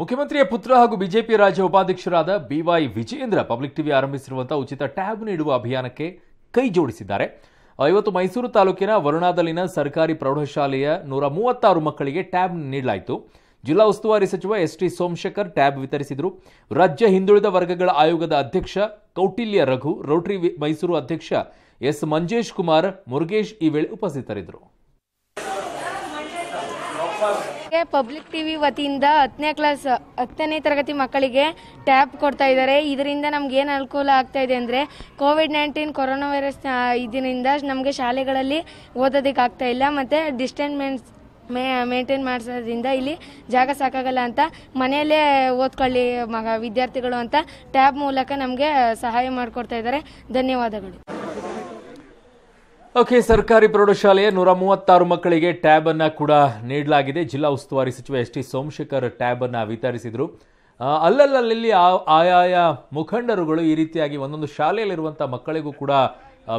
ಮುಖ್ಯಮಂತ್ರಿಯ ಪುತ್ರ ಹಾಗೂ ಬಿಜೆಪಿ ರಾಜ್ಯ ಉಪಾಧ್ಯಕ್ಷರಾದ ಬಿವೈ ವಿಜೇಂದ್ರ ಪಬ್ಲಿಕ್ ಟಿವಿ ಆರಂಭಿಸಿರುವಂತಹ ಉಚಿತ ಟ್ಯಾಬ್ ನೀಡುವ ಅಭಿಯಾನಕ್ಕೆ ಕೈ ಜೋಡಿಸಿದ್ದಾರೆ ಇವತ್ತು ಮೈಸೂರು ತಾಲೂಕಿನ ವರುಣಾದಲ್ಲಿನ ಸರ್ಕಾರಿ ಪ್ರೌಢಶಾಲೆಯ ನೂರ ಮೂವತ್ತಾರು ಮಕ್ಕಳಿಗೆ ಟ್ಯಾಬ್ ನೀಡಲಾಯಿತು ಜಿಲ್ಲಾ ಉಸ್ತುವಾರಿ ಸಚಿವ ಎಸ್ ಟಿ ಸೋಮಶೇಖರ್ ಟ್ಯಾಬ್ ವಿತರಿಸಿದರು ರಾಜ್ಯ ಹಿಂದುಳಿದ ವರ್ಗಗಳ ಆಯೋಗದ ಅಧ್ಯಕ್ಷ ಕೌಟಿಲ್ಯ ರಘು ರೋಟರಿ ಮೈಸೂರು ಅಧ್ಯಕ್ಷ ಎಸ್ ಮಂಜೇಶ್ ಕುಮಾರ್ ಮುರುಗೇಶ್ ಈ ವೇಳೆ ಉಪಸ್ಥಿತರಿದ್ದರು ಪಬ್ಲಿಕ್ ಟಿವಿ ವತಿಯಿಂದ ಹತ್ತನೇ ಕ್ಲಾಸ್ ಹತ್ತನೇ ತರಗತಿ ಮಕ್ಕಳಿಗೆ ಟ್ಯಾಬ್ ಕೊಡ್ತಾ ಇದ್ದಾರೆ ಇದರಿಂದ ನಮ್ಗೆ ಏನು ಅನುಕೂಲ ಆಗ್ತಾ ಇದೆ ಅಂದರೆ ಕೋವಿಡ್ ನೈನ್ಟೀನ್ ಕೊರೋನಾ ವೈರಸ್ ಇದರಿಂದ ನಮಗೆ ಶಾಲೆಗಳಲ್ಲಿ ಓದೋದಕ್ಕೆ ಆಗ್ತಾ ಇಲ್ಲ ಮತ್ತು ಡಿಸ್ಟೆನ್ಸ್ ಮೇನ್ಸ್ ಮೇ ಮೇಂಟೈನ್ ಮಾಡಿಸೋದ್ರಿಂದ ಇಲ್ಲಿ ಜಾಗ ಸಾಕಾಗಲ್ಲ ಅಂತ ಮನೆಯಲ್ಲೇ ಓದ್ಕೊಳ್ಳಿ ಮಗ ವಿದ್ಯಾರ್ಥಿಗಳು ಅಂತ ಟ್ಯಾಬ್ ಮೂಲಕ ನಮಗೆ ಸಹಾಯ ಮಾಡಿಕೊಡ್ತಾ ಇದ್ದಾರೆ ಧನ್ಯವಾದಗಳು ಓಕೆ ಸರ್ಕಾರಿ ಪ್ರೌಢಶಾಲೆಯ ನೂರ ಮೂವತ್ತಾರು ಮಕ್ಕಳಿಗೆ ಟ್ಯಾಬ್ ಅನ್ನ ಕೂಡ ನೀಡಲಾಗಿದೆ ಜಿಲ್ಲಾ ಉಸ್ತುವಾರಿ ಸಚಿವ ಎಸ್ ಟಿ ಸೋಮಶೇಖರ್ ಟ್ಯಾಬ್ ಅನ್ನ ವಿತರಿಸಿದ್ರು ಅಲ್ಲಲ್ಲಲ್ಲಿ ಆಯಾಯ ಮುಖಂಡರುಗಳು ಈ ರೀತಿಯಾಗಿ ಒಂದೊಂದು ಶಾಲೆಯಲ್ಲಿರುವಂತಹ ಮಕ್ಕಳಿಗೂ ಕೂಡ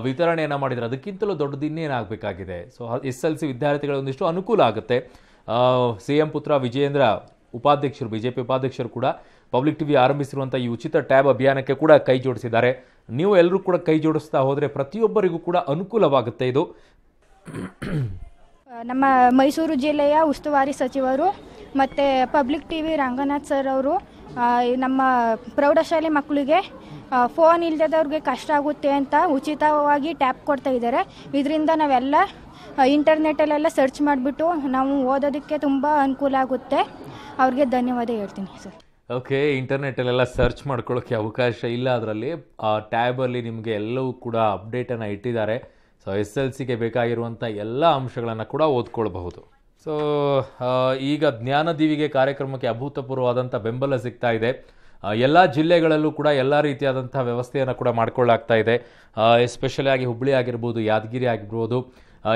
ವಿತರಣೆಯನ್ನು ಮಾಡಿದ್ರು ಅದಕ್ಕಿಂತಲೂ ದೊಡ್ಡದು ಏನಾಗಬೇಕಾಗಿದೆ ಸೊ ಎಸ್ ಎಲ್ ಸಿ ವಿದ್ಯಾರ್ಥಿಗಳ ಒಂದಿಷ್ಟು ಅನುಕೂಲ ಆಗುತ್ತೆ ಸಿ ಎಂ ಪುತ್ರ ವಿಜಯೇಂದ್ರ ಉಪಾಧ್ಯಕ್ಷರು ಬಿ ಜೆ ಪಿ ಉಪಾಧ್ಯಕ್ಷರು ಕೂಡ ಪಬ್ಲಿಕ್ ಟಿವಿ ಆರಂಭಿಸಿರುವಂಥ ಈ ಉಚಿತ ಟ್ಯಾಬ್ ಅಭಿಯಾನಕ್ಕೆ ಕೂಡ ಕೈ ಜೋಡಿಸಿದ್ದಾರೆ ನೀವು ಎಲ್ಲರೂ ಕೂಡ ಕೈ ಜೋಡಿಸ್ತಾ ಹೋದರೆ ಪ್ರತಿಯೊಬ್ಬರಿಗೂ ಕೂಡ ಅನುಕೂಲವಾಗುತ್ತೆ ಇದು ನಮ್ಮ ಮೈಸೂರು ಜಿಲ್ಲೆಯ ಉಸ್ತುವಾರಿ ಸಚಿವರು ಮತ್ತು public T V Ranganath sir ಅವರು ನಮ್ಮ ಪ್ರೌಢಶಾಲೆ ಮಕ್ಕಳಿಗೆ ಫೋನ್ ಇಲ್ಲದವ್ರಿಗೆ ಕಷ್ಟ ಆಗುತ್ತೆ ಅಂತ ಉಚಿತವಾಗಿ ಟ್ಯಾಪ್ ಕೊಡ್ತಾ ಇದ್ದಾರೆ ಇದರಿಂದ ನಾವೆಲ್ಲ ಇಂಟರ್ನೆಟಲ್ಲೆಲ್ಲ ಸರ್ಚ್ ಮಾಡಿಬಿಟ್ಟು ನಾವು ಓದೋದಕ್ಕೆ ತುಂಬ ಅನುಕೂಲ ಆಗುತ್ತೆ ಅವ್ರಿಗೆ ಧನ್ಯವಾದ ಹೇಳ್ತೀನಿ ಸರ್ ಓಕೆ ಇಂಟರ್ನೆಟ್ಟಲ್ಲೆಲ್ಲ ಸರ್ಚ್ ಮಾಡ್ಕೊಳ್ಳೋಕ್ಕೆ ಅವಕಾಶ ಇಲ್ಲ ಅದರಲ್ಲಿ ಆ ಟ್ಯಾಬಲ್ಲಿ ನಿಮಗೆ ಎಲ್ಲವೂ ಕೂಡ ಅಪ್ಡೇಟನ್ನು ಇಟ್ಟಿದ್ದಾರೆ ಸೊ ಎಸ್ ಎಲ್ ಸಿಗೆ ಬೇಕಾಗಿರುವಂಥ ಎಲ್ಲ ಅಂಶಗಳನ್ನು ಕೂಡ ಓದ್ಕೊಳ್ಬಹುದು ಸೊ ಈಗ ಜ್ಞಾನದೀವಿಗೆ ಕಾರ್ಯಕ್ರಮಕ್ಕೆ ಅಭೂತಪೂರ್ವವಾದಂಥ ಬೆಂಬಲ ಸಿಗ್ತಾ ಇದೆ ಎಲ್ಲ ಜಿಲ್ಲೆಗಳಲ್ಲೂ ಕೂಡ ಎಲ್ಲ ರೀತಿಯಾದಂಥ ವ್ಯವಸ್ಥೆಯನ್ನು ಕೂಡ ಮಾಡ್ಕೊಳ್ಳಾಗ್ತಾ ಇದೆ ಎಸ್ಪೆಷಲಿ ಆಗಿ ಹುಬ್ಬಳ್ಳಿ ಆಗಿರ್ಬೋದು ಯಾದಗಿರಿ ಆಗಿರ್ಬೋದು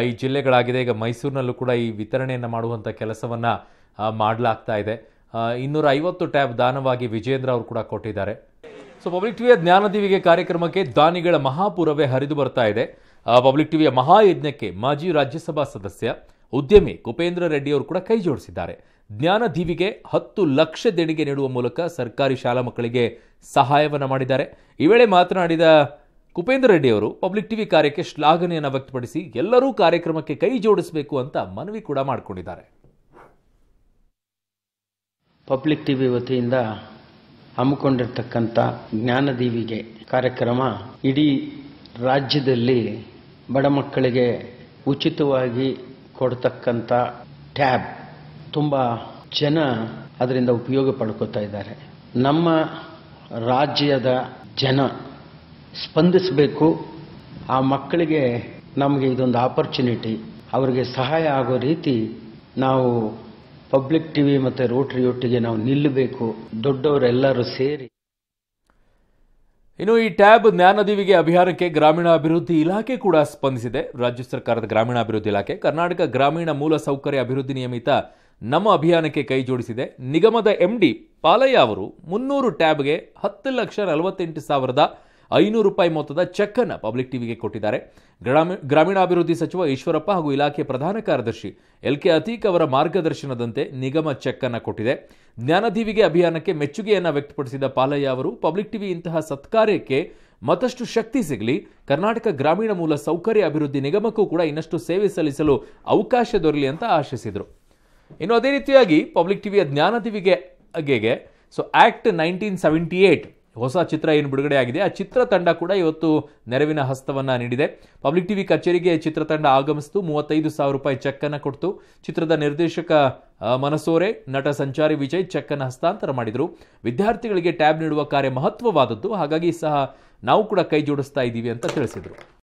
ಈ ಜಿಲ್ಲೆಗಳಾಗಿದೆ ಈಗ ಮೈಸೂರಿನಲ್ಲೂ ಕೂಡ ಈ ವಿತರಣೆಯನ್ನು ಮಾಡುವಂಥ ಕೆಲಸವನ್ನು ಮಾಡಲಾಗ್ತಾ ಇದೆ ಇನ್ನೂರ ಐವತ್ತು ಟ್ಯಾಬ್ ದಾನವಾಗಿ ವಿಜೇಂದ್ರ ಅವರು ಕೂಡ ಕೊಟ್ಟಿದ್ದಾರೆ ಸೊ ಪಬ್ಲಿಕ್ ಟಿವಿಯ ಜ್ಞಾನದೀವಿಗೆ ಕಾರ್ಯಕ್ರಮಕ್ಕೆ ದಾನಿಗಳ ಮಹಾಪುರವೇ ಹರಿದು ಬರ್ತಾ ಇದೆ ಪಬ್ಲಿಕ್ ಟಿವಿಯ ಮಹಾಯಜ್ಞಕ್ಕೆ ಮಾಜಿ ರಾಜ್ಯಸಭಾ ಸದಸ್ಯ ಉದ್ಯಮಿ ಕುಪೇಂದ್ರ ರೆಡ್ಡಿ ಅವರು ಕೂಡ ಕೈ ಜೋಡಿಸಿದ್ದಾರೆ ಜ್ಞಾನದೀವಿಗೆ ಹತ್ತು ಲಕ್ಷ ದೇಣಿಗೆ ನೀಡುವ ಮೂಲಕ ಸರ್ಕಾರಿ ಶಾಲಾ ಮಕ್ಕಳಿಗೆ ಸಹಾಯವನ್ನು ಮಾಡಿದ್ದಾರೆ ಈ ವೇಳೆ ಮಾತನಾಡಿದ ಕುಪೇಂದ್ರ ರೆಡ್ಡಿ ಅವರು ಪಬ್ಲಿಕ್ ಟಿವಿ ಕಾರ್ಯಕ್ಕೆ ಶ್ಲಾಘನೆಯನ್ನು ವ್ಯಕ್ತಪಡಿಸಿ ಎಲ್ಲರೂ ಕಾರ್ಯಕ್ರಮಕ್ಕೆ ಕೈ ಜೋಡಿಸಬೇಕು ಅಂತ ಮನವಿ ಕೂಡ ಮಾಡಿಕೊಂಡಿದ್ದಾರೆ ಪಬ್ಲಿಕ್ ಟಿವಿ ವತಿಯಿಂದ ಹಮ್ಮಿಕೊಂಡಿರ್ತಕ್ಕಂಥ ಜ್ಞಾನದೀವಿಗೆ ಕಾರ್ಯಕ್ರಮ ಇಡೀ ರಾಜ್ಯದಲ್ಲಿ ಬಡ ಮಕ್ಕಳಿಗೆ ಉಚಿತವಾಗಿ ಕೊಡ್ತಕ್ಕಂಥ ಟ್ಯಾಬ್ ತುಂಬ ಜನ ಅದರಿಂದ ಉಪಯೋಗ ಪಡ್ಕೋತಾ ಇದ್ದಾರೆ ನಮ್ಮ ರಾಜ್ಯದ ಜನ ಸ್ಪಂದಿಸಬೇಕು ಆ ಮಕ್ಕಳಿಗೆ ನಮಗೆ ಇದೊಂದು ಆಪರ್ಚುನಿಟಿ ಅವರಿಗೆ ಸಹಾಯ ಆಗೋ ರೀತಿ ನಾವು ಪಬ್ಲಿಕ್ ಟಿವಿ ಮತ್ತೆ ರೋಟರಿ ಒಟ್ಟಿಗೆ ನಾವು ನಿಲ್ಲಬೇಕು ದೊಡ್ಡವರೆಲ್ಲರೂ ಸೇರಿ ಇನ್ನು ಈ ಟ್ಯಾಬ್ ಜ್ಞಾನದೀವಿಗೆ ಅಭಿಯಾನಕ್ಕೆ ಗ್ರಾಮೀಣಾಭಿವೃದ್ಧಿ ಇಲಾಖೆ ಕೂಡ ಸ್ಪಂದಿಸಿದೆ ರಾಜ್ಯ ಸರ್ಕಾರದ ಗ್ರಾಮೀಣಾಭಿವೃದ್ಧಿ ಇಲಾಖೆ ಕರ್ನಾಟಕ ಗ್ರಾಮೀಣ ಮೂಲಸೌಕರ್ಯ ಅಭಿವೃದ್ಧಿ ನಿಯಮಿತ ನಮ್ಮ ಅಭಿಯಾನಕ್ಕೆ ಕೈ ಜೋಡಿಸಿದೆ ನಿಗಮದ ಎಂಡಿ ಪಾಲಯ್ಯ ಅವರು ಮುನ್ನೂರು ಟ್ಯಾಬ್ಗೆ ಹತ್ತು ಲಕ್ಷ ನಲವತ್ತೆಂಟು ಸಾವಿರದ ಐನೂರು ರೂಪಾಯಿ ಮೊತ್ತದ ಚೆಕ್ ಅನ್ನು ಪಬ್ಲಿಕ್ ಟಿವಿಗೆ ಕೊಟ್ಟಿದ್ದಾರೆ ಗ್ರಾಮೀಣ ಗ್ರಾಮೀಣಾಭಿವೃದ್ಧಿ ಸಚಿವ ಈಶ್ವರಪ್ಪ ಹಾಗೂ ಇಲಾಖೆ ಪ್ರಧಾನ ಕಾರ್ಯದರ್ಶಿ ಎಲ್ ಕೆ ಅತೀಕ್ ಅವರ ಮಾರ್ಗದರ್ಶನದಂತೆ ನಿಗಮ ಚೆಕ್ ಅನ್ನು ಕೊಟ್ಟಿದೆ ಜ್ಞಾನದೀವಿಗೆ ಅಭಿಯಾನಕ್ಕೆ ಮೆಚ್ಚುಗೆಯನ್ನು ವ್ಯಕ್ತಪಡಿಸಿದ ಪಾಲಯ್ಯ ಅವರು ಪಬ್ಲಿಕ್ ಟಿವಿ ಇಂತಹ ಸತ್ಕಾರ್ಯಕ್ಕೆ ಮತ್ತಷ್ಟು ಶಕ್ತಿ ಸಿಗಲಿ ಕರ್ನಾಟಕ ಗ್ರಾಮೀಣ ಮೂಲ ಸೌಕರ್ಯ ಅಭಿವೃದ್ಧಿ ನಿಗಮಕ್ಕೂ ಕೂಡ ಇನ್ನಷ್ಟು ಸೇವೆ ಸಲ್ಲಿಸಲು ಅವಕಾಶ ದೊರಲಿ ಅಂತ ಆಶಿಸಿದರು ಇನ್ನು ಅದೇ ರೀತಿಯಾಗಿ ಪಬ್ಲಿಕ್ ಟಿವಿಯ ಜ್ಞಾನದಿವಿಗೆ so act nineteen seventy eight ಹೊಸ ಚಿತ್ರ ಏನು ಬಿಡುಗಡೆ ಆಗಿದೆ ಆ ತಂಡ ಕೂಡ ಇವತ್ತು ನೆರವಿನ ಹಸ್ತವನ್ನು ನೀಡಿದೆ ಪಬ್ಲಿಕ್ ಟಿವಿ ಕಚೇರಿಗೆ ಚಿತ್ರತಂಡ ಆಗಮಿಸಿತು ಮೂವತ್ತೈದು ಸಾವಿರ ರೂಪಾಯಿ ಚೆಕ್ಕನ್ನು ಕೊಡ್ತು ಚಿತ್ರದ ನಿರ್ದೇಶಕ ಮನಸೋರೆ ನಟ ಸಂಚಾರಿ ವಿಜಯ್ ಚೆಕ್ಕನ್ನು ಹಸ್ತಾಂತರ ಮಾಡಿದರು ವಿದ್ಯಾರ್ಥಿಗಳಿಗೆ ಟ್ಯಾಬ್ ನೀಡುವ ಕಾರ್ಯ ಮಹತ್ವವಾದದ್ದು ಹಾಗಾಗಿ ಸಹ ನಾವು ಕೂಡ ಕೈ ಜೋಡಿಸ್ತಾ ಇದ್ದೀವಿ ಅಂತ ತಿಳಿಸಿದರು